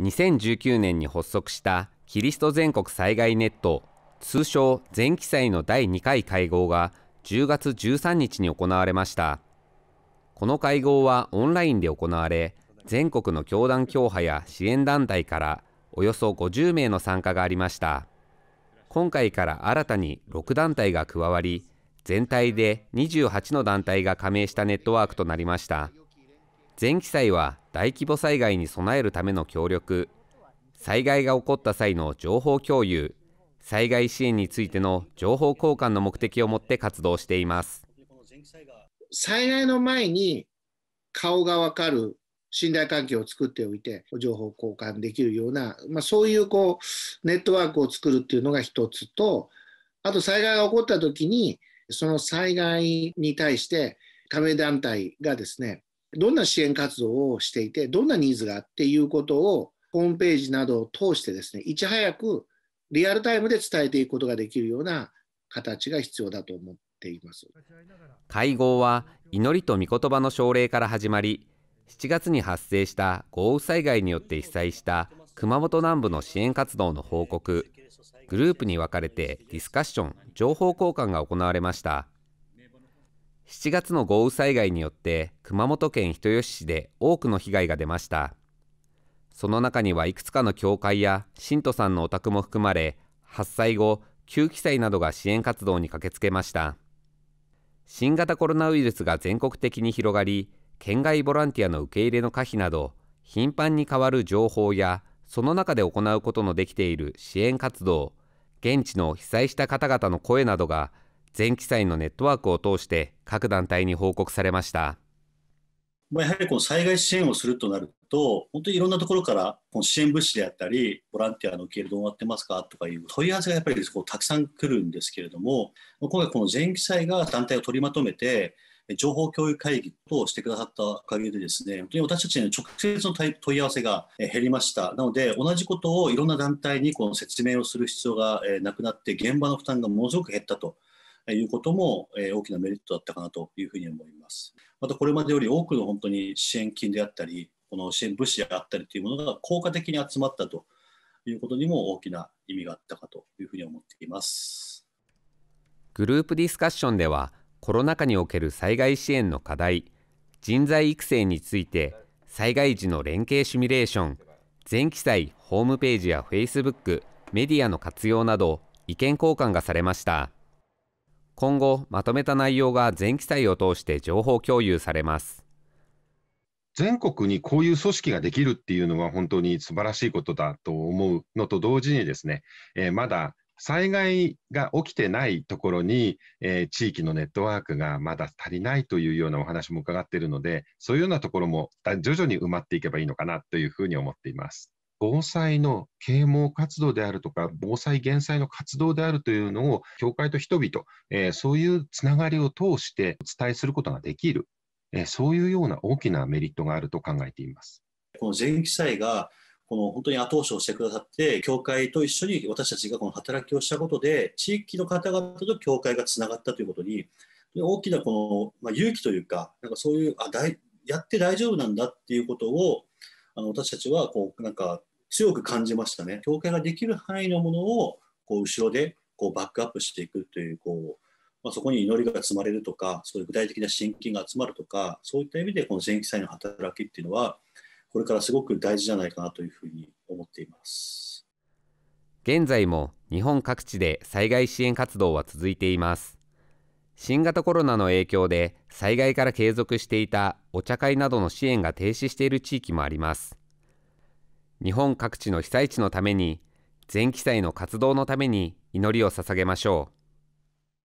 2019年に発足したキリスト全国災害ネット、通称全記載の第2回会合が10月13日に行われました。この会合はオンラインで行われ、全国の教団教派や支援団体からおよそ50名の参加がありました。今回から新たに6団体が加わり、全体で28の団体が加盟したネットワークとなりました。全記載は大規模災害に備えるための協力、災害が起こった際の情報共有、災害支援についての情報交換の目的を持って活動しています。災害の前に顔がわかる信頼関係を作っておいて情報交換できるような、まあ、そういうこうネットワークを作るっていうのが一つとあと災害が起こった時にその災害に対して加盟団体がですねどんな支援活動をしていて、どんなニーズがっていうことを、ホームページなどを通してですね、いち早くリアルタイムで伝えていくことができるような形が必要だと思っています。会合は、祈りと御言葉の奨励から始まり、7月に発生した豪雨災害によって被災した熊本南部の支援活動の報告、グループに分かれてディスカッション、情報交換が行われました。7月の豪雨災害によって熊本県人吉市で多くの被害が出ました。その中にはいくつかの教会や信徒さんのお宅も含まれ、発災後、旧記載などが支援活動に駆けつけました。新型コロナウイルスが全国的に広がり、県外ボランティアの受け入れの可否など、頻繁に変わる情報や、その中で行うことのできている支援活動、現地の被災した方々の声などが全記載のネットワークを通して各団体に報告されました。まやはりこの災害支援をするとなると、本当にいろんなところからこの支援物資であったり、ボランティアの受け入れどうなってますかとかいう問い合わせがやっぱりこうたくさん来るんですけれども、今回、この全記載が団体を取りまとめて、情報共有会議等をしてくださったおかげで、ですね本当に私たちに直接の問い合わせが減りました、なので、同じことをいろんな団体にこの説明をする必要がなくなって、現場の負担がものすごく減ったということも大きなメリットだったかなというふうに思います。またこれまでより多くの本当に支援金であったり、この支援物資であったりというものが効果的に集まったということにも大きな意味があったかというふうに思っています。グループディスカッションでは、コロナ禍における災害支援の課題、人材育成について、災害時の連携シミュレーション、全記載ホームページやフェイスブック、メディアの活用など、意見交換がされました。今後、まとめた内容が全記載を通して情報共有されます。全国にこういう組織ができるっていうのは本当に素晴らしいことだと思うのと同時にですね、えー、まだ災害が起きてないところに、えー、地域のネットワークがまだ足りないというようなお話も伺っているので、そういうようなところも徐々に埋まっていけばいいのかなというふうに思っています。防災の啓蒙活動であるとか、防災・減災の活動であるというのを、教会と人々、えー、そういうつながりを通してお伝えすることができる、えー、そういうような大きなメリットがあると考えています。この前期祭がこの本当に後押しをしてくださって、教会と一緒に私たちがこの働きをしたことで、地域の方々と教会がつながったということに、大きなこの、まあ、勇気というか、なんかそういう、あ大、やって大丈夫なんだっていうことを、あの私たちはこうなんか強く感じましたね。教会ができる範囲のものをこう後ろでこうバックアップしていくというこう、まあ、そこに祈りが積まれるとかそういう具体的な信金が集まるとかそういった意味でこの前期祭の働きっていうのはこれからすごく大事じゃないかなというふうに思っています現在も日本各地で災害支援活動は続いています新型コロナの影響で災害から継続していたお茶会などの支援が停止している地域もあります日本各地の被災地のために、全記載の活動のために祈りを捧げましょう。